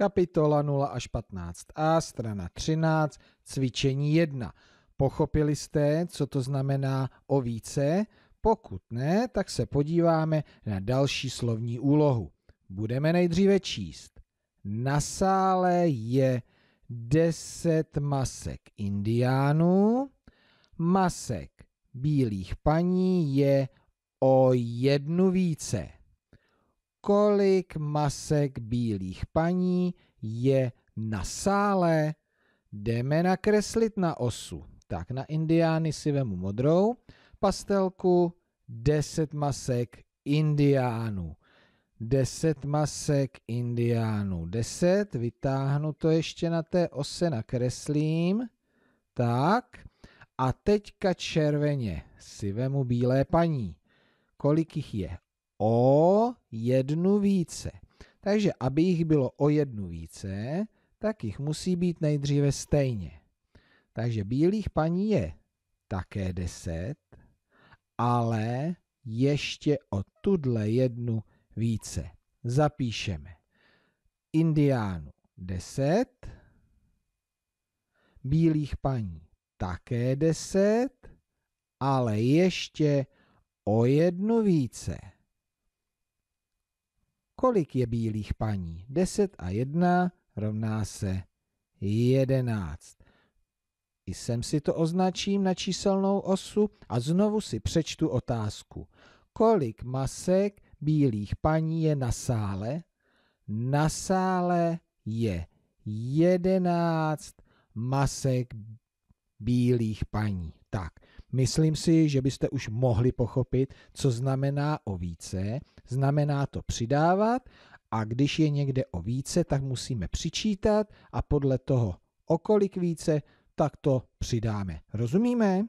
kapitola 0 až 15a, strana 13, cvičení 1. Pochopili jste, co to znamená o více? Pokud ne, tak se podíváme na další slovní úlohu. Budeme nejdříve číst. Na sále je 10 masek indiánů, masek bílých paní je o jednu více kolik masek bílých paní je na sále. Jdeme nakreslit na osu. Tak na indiány si vemu modrou pastelku, 10 masek indiánů. 10 masek indiánů. 10, vytáhnu to ještě na té ose, nakreslím. Tak. A teďka červeně si vemu bílé paní. Kolik jich je? o jednu více. Takže aby jich bylo o jednu více, tak jich musí být nejdříve stejně. Takže bílých paní je také deset, ale ještě o tuhle jednu více. Zapíšeme. Indiánů deset, bílých paní také deset, ale ještě o jednu více. Kolik je bílých paní? 10 a 1 rovná se 11. I sem si to označím na číselnou osu a znovu si přečtu otázku. Kolik masek bílých paní je na sále? Na sále je 11 masek bílých paní. Tak, Myslím si, že byste už mohli pochopit, co znamená o více. Znamená to přidávat a když je někde o více, tak musíme přičítat a podle toho, o kolik více, tak to přidáme. Rozumíme?